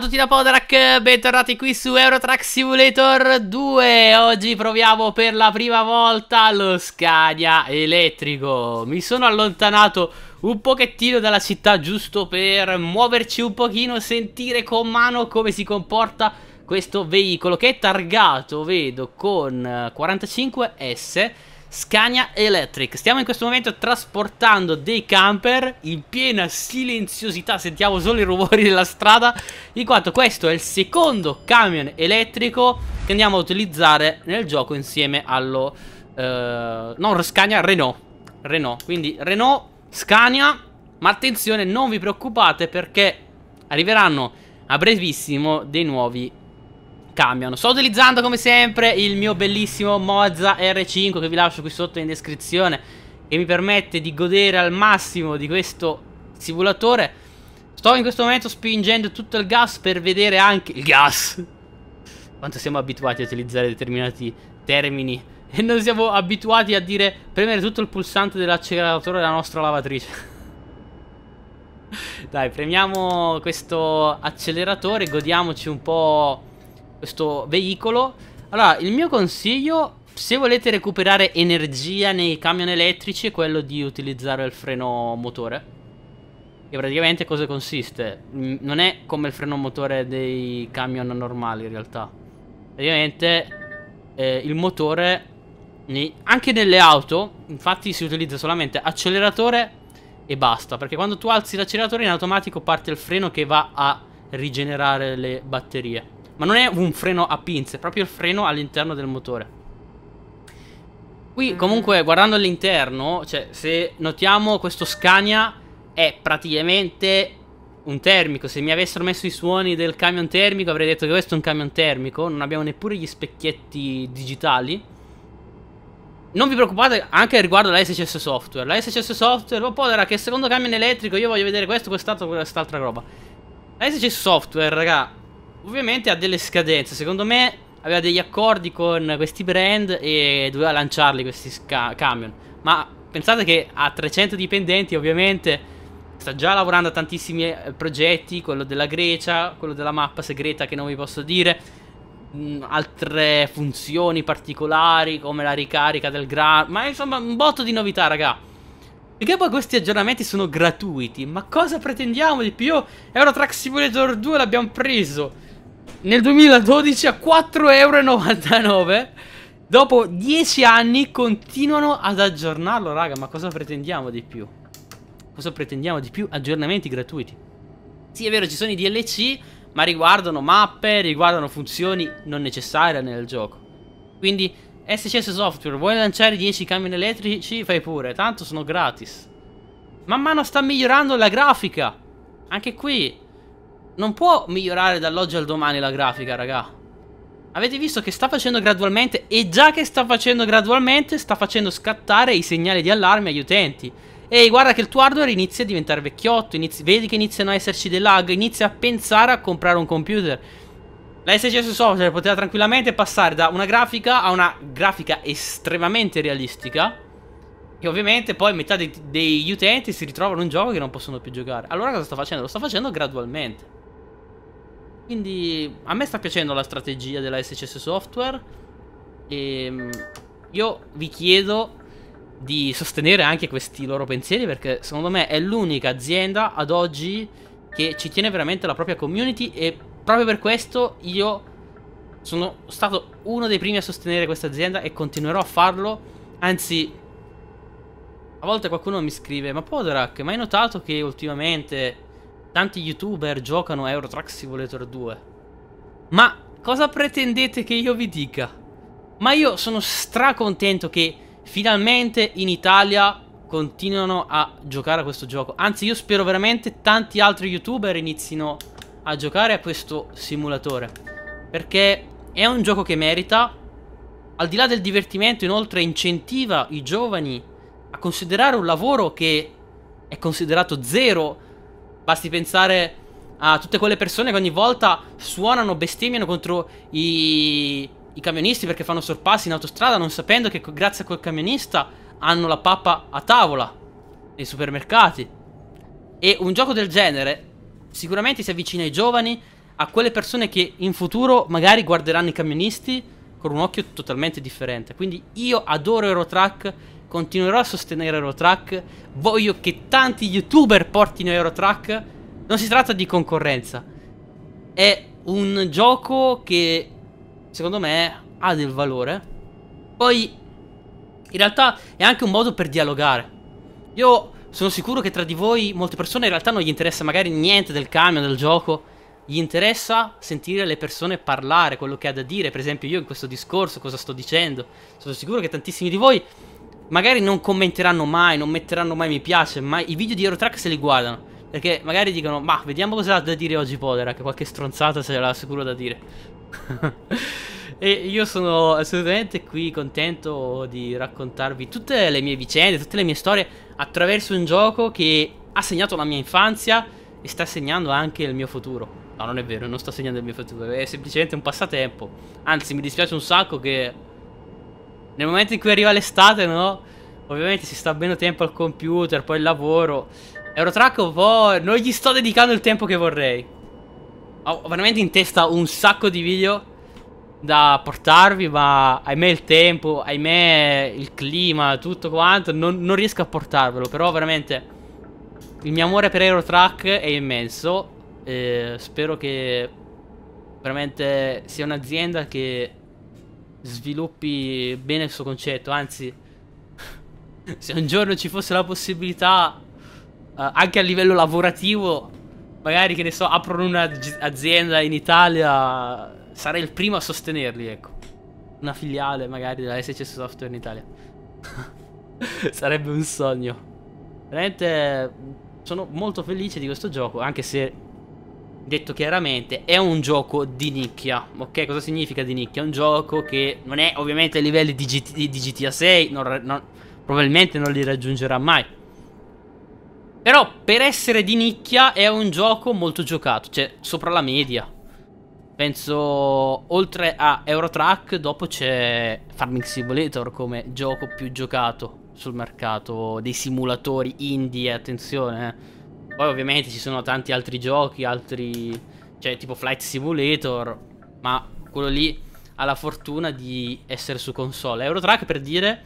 Ciao a tutti da Podrack, bentornati qui su Eurotrack Simulator 2 Oggi proviamo per la prima volta lo Scania elettrico Mi sono allontanato un pochettino dalla città giusto per muoverci un pochino Sentire con mano come si comporta questo veicolo che è targato, vedo, con 45S Scania Electric. Stiamo in questo momento trasportando dei camper in piena silenziosità, sentiamo solo i rumori della strada, in quanto questo è il secondo camion elettrico che andiamo a utilizzare nel gioco insieme allo... Eh, non Scania, Renault. Renault. Quindi Renault, Scania, ma attenzione, non vi preoccupate perché arriveranno a brevissimo dei nuovi cambiano Sto utilizzando come sempre il mio bellissimo Mozza R5 che vi lascio qui sotto in descrizione Che mi permette di godere al massimo di questo simulatore Sto in questo momento spingendo tutto il gas per vedere anche il gas Quanto siamo abituati a utilizzare determinati termini E non siamo abituati a dire premere tutto il pulsante dell'acceleratore della nostra lavatrice dai, premiamo questo acceleratore, godiamoci un po' questo veicolo. Allora, il mio consiglio, se volete recuperare energia nei camion elettrici, è quello di utilizzare il freno motore. Che praticamente cosa consiste? Mm, non è come il freno motore dei camion normali in realtà. Praticamente eh, il motore, anche nelle auto, infatti si utilizza solamente acceleratore e basta. Perché quando tu alzi l'acceleratore in automatico parte il freno che va a rigenerare le batterie. Ma non è un freno a pinze, è proprio il freno all'interno del motore. Qui mm-hmm. comunque guardando all'interno, cioè se notiamo questo Scania è praticamente un termico. Se mi avessero messo i suoni del camion termico avrei detto che questo è un camion termico. Non abbiamo neppure gli specchietti digitali. Non vi preoccupate anche riguardo la SCS Software. La SCS Software, oh povera che secondo camion elettrico io voglio vedere questo, quest'altro, quest'altra roba. La SCS Software, raga, Ovviamente ha delle scadenze, secondo me aveva degli accordi con questi brand e doveva lanciarli questi camion. Ma pensate che ha 300 dipendenti, ovviamente sta già lavorando a tantissimi eh, progetti, quello della Grecia, quello della mappa segreta che non vi posso dire, mh, mm, altre funzioni particolari come la ricarica del grano, ma insomma un botto di novità raga. Perché poi questi aggiornamenti sono gratuiti, ma cosa pretendiamo di più? Eurotrack Simulator 2 l'abbiamo preso, nel 2012 a 4,99 euro. Dopo 10 anni continuano ad aggiornarlo, raga, ma cosa pretendiamo di più? Cosa pretendiamo di più? Aggiornamenti gratuiti. Sì, è vero, ci sono i DLC, ma riguardano mappe, riguardano funzioni non necessarie nel gioco. Quindi, SCS Software, vuoi lanciare 10 camion elettrici? Fai pure, tanto sono gratis. Man mano sta migliorando la grafica. Anche qui non può migliorare dall'oggi al domani la grafica, raga. Avete visto che sta facendo gradualmente e già che sta facendo gradualmente sta facendo scattare i segnali di allarme agli utenti. Ehi, guarda che il tuo hardware inizia a diventare vecchiotto, inizi, vedi che iniziano a esserci dei lag, inizia a pensare a comprare un computer. La SCS Software poteva tranquillamente passare da una grafica a una grafica estremamente realistica. E ovviamente poi metà degli utenti si ritrovano in un gioco che non possono più giocare. Allora cosa sta facendo? Lo sta facendo gradualmente. Quindi a me sta piacendo la strategia della SCS Software e ehm, io vi chiedo di sostenere anche questi loro pensieri perché secondo me è l'unica azienda ad oggi che ci tiene veramente la propria community e proprio per questo io sono stato uno dei primi a sostenere questa azienda e continuerò a farlo. Anzi, a volte qualcuno mi scrive, ma Podorak, ma hai notato che ultimamente Tanti youtuber giocano a Eurotrack Simulator 2. Ma cosa pretendete che io vi dica? Ma io sono stracontento che finalmente in Italia continuano a giocare a questo gioco. Anzi, io spero veramente tanti altri youtuber inizino a giocare a questo simulatore. Perché è un gioco che merita. Al di là del divertimento, inoltre, incentiva i giovani a considerare un lavoro che è considerato zero Basti pensare a tutte quelle persone che ogni volta suonano, bestemmiano contro i, i camionisti perché fanno sorpassi in autostrada non sapendo che grazie a quel camionista hanno la pappa a tavola nei supermercati. E un gioco del genere sicuramente si avvicina ai giovani, a quelle persone che in futuro magari guarderanno i camionisti con un occhio totalmente differente. Quindi io adoro Eurotrack continuerò a sostenere Eurotrack, voglio che tanti youtuber portino Eurotrack, non si tratta di concorrenza, è un gioco che secondo me ha del valore, poi in realtà è anche un modo per dialogare, io sono sicuro che tra di voi molte persone in realtà non gli interessa magari niente del camion, del gioco, gli interessa sentire le persone parlare, quello che ha da dire, per esempio io in questo discorso cosa sto dicendo. Sono sicuro che tantissimi di voi Magari non commenteranno mai, non metteranno mai mi piace, ma i video di Eurotrack se li guardano. Perché magari dicono, ma vediamo cosa ha da dire oggi Polera, che qualche stronzata se l'ha sicuro da dire. e io sono assolutamente qui contento di raccontarvi tutte le mie vicende, tutte le mie storie attraverso un gioco che ha segnato la mia infanzia e sta segnando anche il mio futuro. No, non è vero, non sta segnando il mio futuro, è semplicemente un passatempo. Anzi, mi dispiace un sacco che nel momento in cui arriva l'estate, no? Ovviamente si sta bene tempo al computer, poi il lavoro. Eurotrack un oh, po'... Non gli sto dedicando il tempo che vorrei. Ho veramente in testa un sacco di video da portarvi, ma ahimè il tempo, ahimè il clima, tutto quanto, non, non riesco a portarvelo. Però veramente il mio amore per Eurotrack è immenso. Eh, spero che veramente sia un'azienda che sviluppi bene il suo concetto. Anzi, se un giorno ci fosse la possibilità, uh, anche a livello lavorativo, magari che ne so, aprono un'azienda in Italia, sarei il primo a sostenerli, ecco. Una filiale magari della SCS Software in Italia. Sarebbe un sogno. Veramente sono molto felice di questo gioco, anche se detto chiaramente, è un gioco di nicchia, ok? Cosa significa di nicchia? È un gioco che non è ovviamente ai livelli di, GT, di GTA 6, non, non, probabilmente non li raggiungerà mai. Però per essere di nicchia è un gioco molto giocato, cioè sopra la media. Penso oltre a Eurotrack, dopo c'è Farming Simulator come gioco più giocato sul mercato dei simulatori indie, attenzione, eh poi ovviamente ci sono tanti altri giochi, altri... Cioè tipo Flight Simulator, ma quello lì ha la fortuna di essere su console. Eurotrack per dire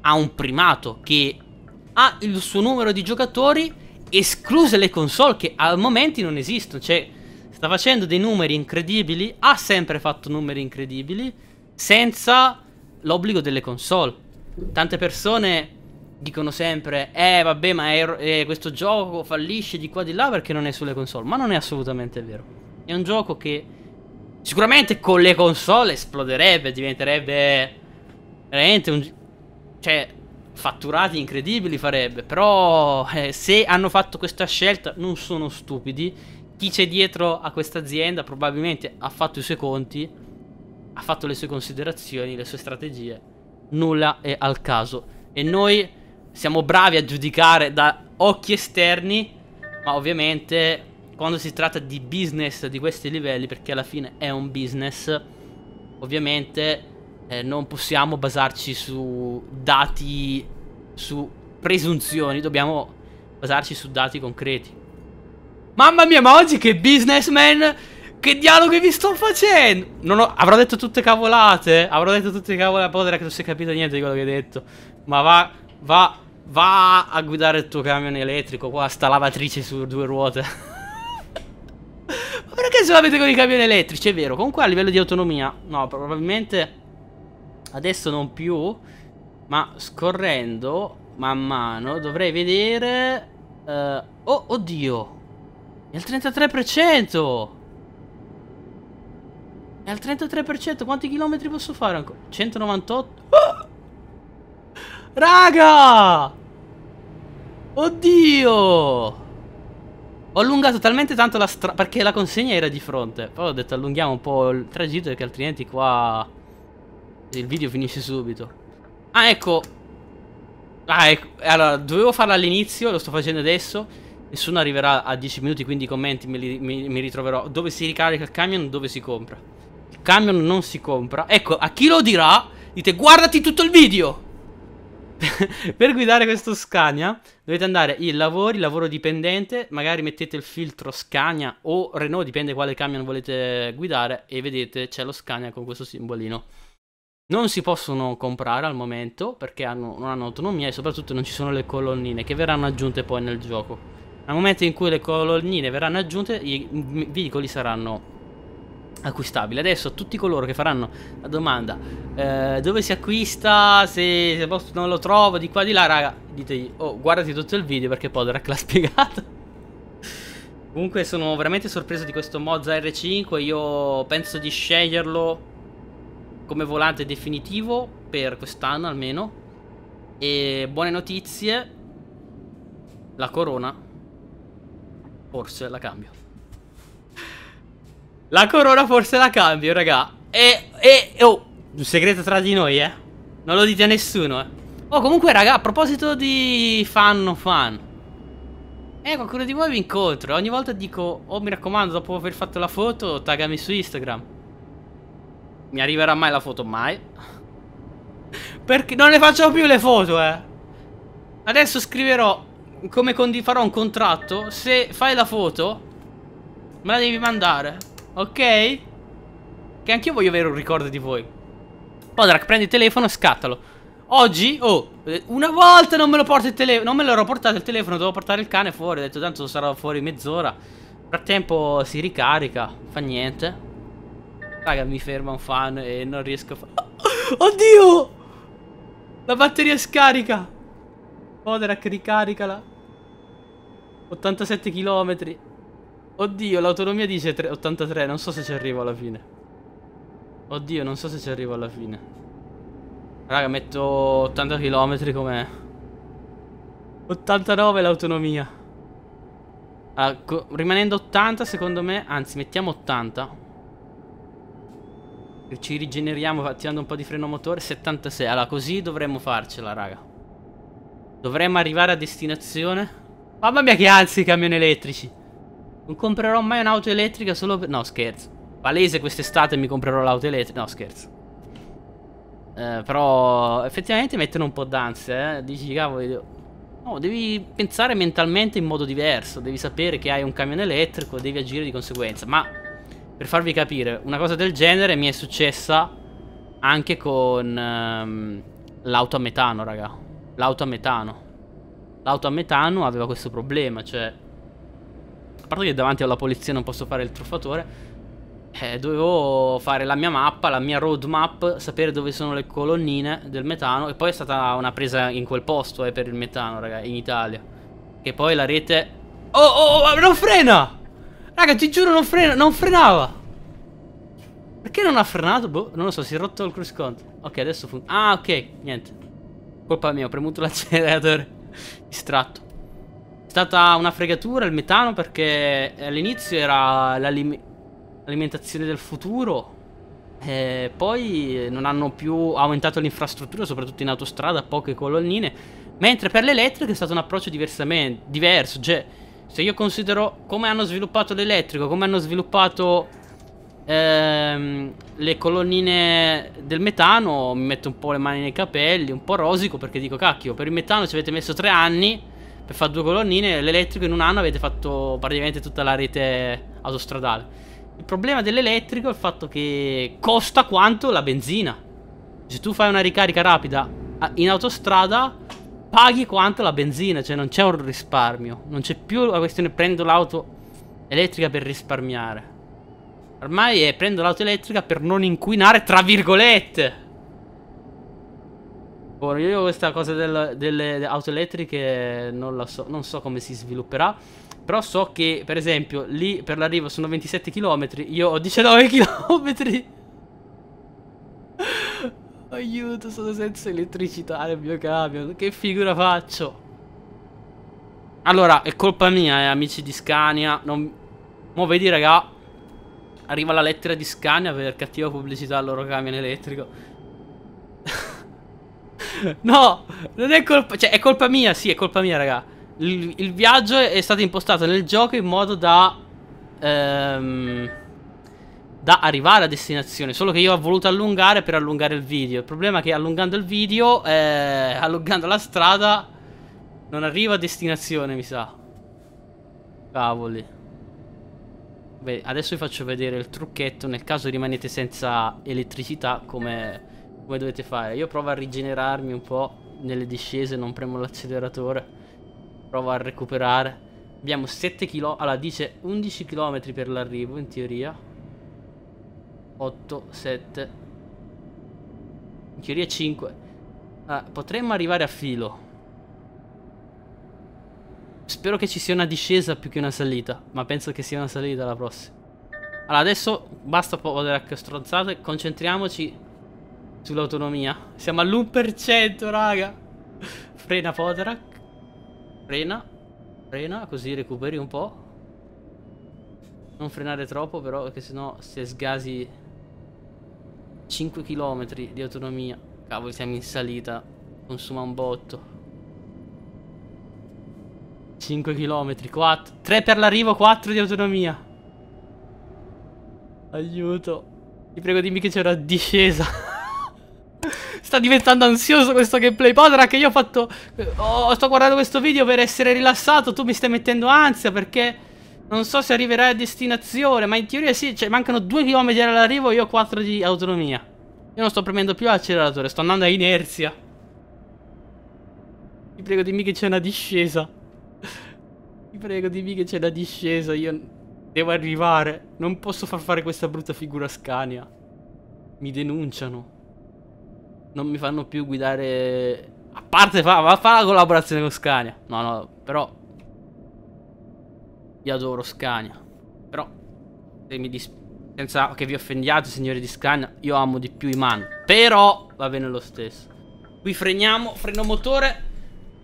ha un primato che ha il suo numero di giocatori escluse le console che al momento non esistono. Cioè sta facendo dei numeri incredibili, ha sempre fatto numeri incredibili senza l'obbligo delle console. Tante persone dicono sempre, eh vabbè ma è, er-, eh, questo gioco fallisce di qua di là perché non è sulle console, ma non è assolutamente vero. È un gioco che sicuramente con le console esploderebbe, diventerebbe veramente un... cioè fatturati incredibili farebbe, però eh, se hanno fatto questa scelta non sono stupidi. Chi c'è dietro a questa azienda probabilmente ha fatto i suoi conti, ha fatto le sue considerazioni, le sue strategie. Nulla è al caso. E noi siamo bravi a giudicare da occhi esterni, ma ovviamente quando si tratta di business di questi livelli, perché alla fine è un business, ovviamente eh, non possiamo basarci su dati, su presunzioni, dobbiamo basarci su dati concreti. Mamma mia, ma oggi che businessman! Che dialoghi vi sto facendo? Ho, avrò detto tutte cavolate. Avrò detto tutte cavolate. Povera che non si è capito niente di quello che hai detto. Ma va, va, Va a guidare il tuo camion elettrico qua, sta lavatrice su due ruote. Ma perché se l'avete con i camion elettrici? È vero, comunque a livello di autonomia, no, probabilmente adesso non più, ma scorrendo man mano dovrei vedere... Uh, oh, oddio! È al 33%! È al 33%, quanti chilometri posso fare ancora? 198? Oh! Ah! Raga! Oddio! Ho allungato talmente tanto la strada perché la consegna era di fronte. Poi ho detto allunghiamo un po' il tragitto perché altrimenti qua il video finisce subito. Ah, ecco. Ah, ecco. Allora, dovevo farla all'inizio, lo sto facendo adesso. Nessuno arriverà a 10 minuti, quindi i commenti li, mi, mi ritroverò. Dove si ricarica il camion, dove si compra. Il camion non si compra. Ecco, a chi lo dirà, dite guardati tutto il video. per guidare questo Scania dovete andare in lavori, lavoro dipendente, magari mettete il filtro Scania o Renault, dipende quale camion volete guidare e vedete c'è lo Scania con questo simbolino. Non si possono comprare al momento perché hanno, non hanno autonomia e soprattutto non ci sono le colonnine che verranno aggiunte poi nel gioco. Al momento in cui le colonnine verranno aggiunte i veicoli saranno acquistabile. Adesso tutti coloro che faranno la domanda eh, dove si acquista, se, se posso, non lo trovo, di qua di là, raga, ditegli, oh, guardati tutto il video perché Poderac l'ha spiegato. Comunque sono veramente sorpreso di questo Mozza R5, io penso di sceglierlo come volante definitivo per quest'anno almeno. E buone notizie, la corona, forse la cambio. La corona forse la cambio, raga. E, e, oh, un segreto tra di noi, eh. Non lo dite a nessuno, eh. Oh, comunque, raga, a proposito di fan non fan. Eh, qualcuno di voi vi incontro. Ogni volta dico, oh, mi raccomando, dopo aver fatto la foto, taggami su Instagram. Mi arriverà mai la foto, mai. Perché non ne faccio più le foto, eh. Adesso scriverò come farò un contratto. Se fai la foto, me la devi mandare. Ok? Che anch'io voglio avere un ricordo di voi. Podrak, prendi il telefono e scattalo. Oggi, oh, eh, una volta non me lo porto il telefono. Non me l'ero portato il telefono, dovevo portare il cane fuori. Ho detto, tanto sarò fuori mezz'ora. Nel Frattempo si ricarica, fa niente. Raga, mi ferma un fan e non riesco a fare... Oh, oddio! La batteria scarica! Podrak, ricaricala. 87 km. Oddio, l'autonomia dice 83, non so se ci arrivo alla fine. Oddio, non so se ci arrivo alla fine. Raga, metto 80 km com'è. 89 l'autonomia. Allora, ah, rimanendo 80, secondo me... Anzi, mettiamo 80. ci rigeneriamo attivando un po' di freno motore. 76. Allora, così dovremmo farcela, raga. Dovremmo arrivare a destinazione. Mamma mia che alzi i camion elettrici. Non comprerò mai un'auto elettrica solo per... No, scherzo. Valese quest'estate mi comprerò l'auto elettrica. No, scherzo. Eh, però effettivamente mettono un po' d'ansia, eh. Dici, cavolo... No, devi pensare mentalmente in modo diverso. Devi sapere che hai un camion elettrico, devi agire di conseguenza. Ma, per farvi capire, una cosa del genere mi è successa anche con um, l'auto a metano, raga. L'auto a metano. L'auto a metano aveva questo problema, cioè a parte che davanti alla polizia non posso fare il truffatore, eh, dovevo fare la mia mappa, la mia roadmap, sapere dove sono le colonnine del metano e poi è stata una presa in quel posto eh, per il metano, raga, in Italia. Che poi la rete... Oh, oh, oh, non frena! Raga, ti giuro, non frena, non frenava! Perché non ha frenato? Boh, non lo so, si è rotto il cruise control. Ok, adesso funziona. Ah, ok, niente. Colpa mia, ho premuto l'acceleratore. Distratto stata una fregatura il metano perché all'inizio era l'alimentazione del futuro e poi non hanno più aumentato l'infrastruttura, soprattutto in autostrada, poche colonnine, mentre per l'elettrico è stato un approccio diversamente diverso, cioè se io considero come hanno sviluppato l'elettrico, come hanno sviluppato ehm, le colonnine del metano, mi metto un po' le mani nei capelli, un po' rosico perché dico cacchio, per il metano ci avete messo tre anni per fare due colonnine, l'elettrico in un anno avete fatto praticamente tutta la rete autostradale. Il problema dell'elettrico è il fatto che costa quanto la benzina. Se tu fai una ricarica rapida in autostrada, paghi quanto la benzina, cioè non c'è un risparmio. Non c'è più la questione prendo l'auto elettrica per risparmiare. Ormai è prendo l'auto elettrica per non inquinare, tra virgolette. Boh, io questa cosa del, delle auto elettriche non la so, non so come si svilupperà. Però so che, per esempio, lì per l'arrivo sono 27 km, io ho 19 km. Aiuto, sono senza elettricità nel mio camion. Che figura faccio? Allora, è colpa mia, eh, amici di Scania. Non... Mo vedi, raga. Arriva la lettera di Scania per cattiva pubblicità al loro camion elettrico. No, non è colpa... Cioè, è colpa mia, sì, è colpa mia, raga. Il, il viaggio è stato impostato nel gioco in modo da... Ehm, da arrivare a destinazione. Solo che io ho voluto allungare per allungare il video. Il problema è che allungando il video, eh, allungando la strada, non arriva a destinazione, mi sa. Cavoli. Beh, adesso vi faccio vedere il trucchetto nel caso rimanete senza elettricità come voi dovete fare. Io provo a rigenerarmi un po' nelle discese, non premo l'acceleratore. Provo a recuperare. Abbiamo 7 km, allora dice 11 km per l'arrivo in teoria. 8, 7. In teoria 5. Ah, potremmo arrivare a filo. Spero che ci sia una discesa più che una salita, ma penso che sia una salita la prossima. Allora adesso basta po' delle stronzate, concentriamoci sull'autonomia. Siamo all'1%, raga. Frena Podrack. Frena. Frena, così recuperi un po'. Non frenare troppo, però, che sennò se sgasi 5 km di autonomia. Cavolo, siamo in salita. Consuma un botto. 5 km, 4. 3 per l'arrivo, 4 di autonomia. Aiuto. Ti prego dimmi che c'è una discesa sta diventando ansioso questo gameplay Podra che io ho fatto oh, Sto guardando questo video per essere rilassato Tu mi stai mettendo ansia perché Non so se arriverai a destinazione Ma in teoria sì, cioè mancano 2 km all'arrivo Io ho 4 di autonomia Io non sto premendo più l'acceleratore Sto andando a inerzia Ti prego dimmi che c'è una discesa Ti prego dimmi che c'è una discesa Io devo arrivare Non posso far fare questa brutta figura a Scania Mi denunciano non mi fanno più guidare... A parte fa, va a fare la collaborazione con Scania. No, no, però... Io adoro Scania. Però... Se mi dis... Senza che vi offendiate, signori di Scania, io amo di più i man. Però va bene lo stesso. Qui freniamo, freno motore.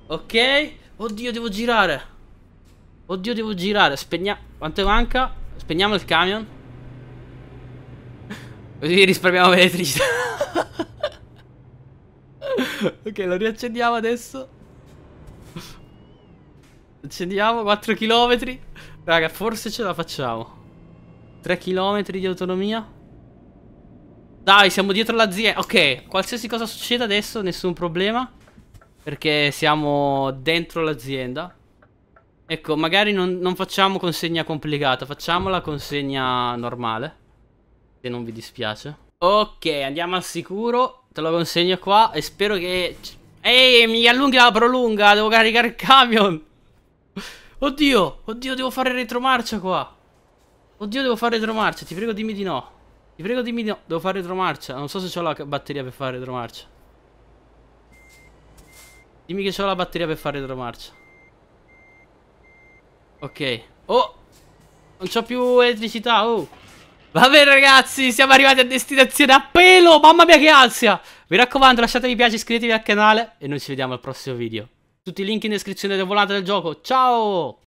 Ok. Oddio, devo girare. Oddio, devo girare. Spegniamo... Quanto manca? Spegniamo il camion. Così risparmiamo l'elettricità. ok, lo riaccendiamo adesso. Accendiamo, 4 km. Raga, forse ce la facciamo. 3 km di autonomia. Dai, siamo dietro l'azienda. Ok, qualsiasi cosa succeda adesso, nessun problema. Perché siamo dentro l'azienda. Ecco, magari non, non, facciamo consegna complicata, facciamo la consegna normale. Se non vi dispiace. Ok, andiamo al sicuro. Te lo consegno qua e spero che... Ehi, mi allunghi la prolunga, devo caricare il camion. Oddio, oddio, devo fare retromarcia qua. Oddio, devo fare retromarcia, ti prego dimmi di no. Ti prego dimmi di no, devo fare retromarcia. Non so se ho la batteria per fare retromarcia. Dimmi che ho la batteria per fare retromarcia. Ok. Oh! Non c'ho più elettricità, oh! Va bene ragazzi, siamo arrivati a destinazione a pelo, mamma mia che ansia! Mi raccomando lasciatevi mi piace, iscrivetevi al canale e noi ci vediamo al prossimo video. Tutti i link in descrizione del volante del gioco, ciao!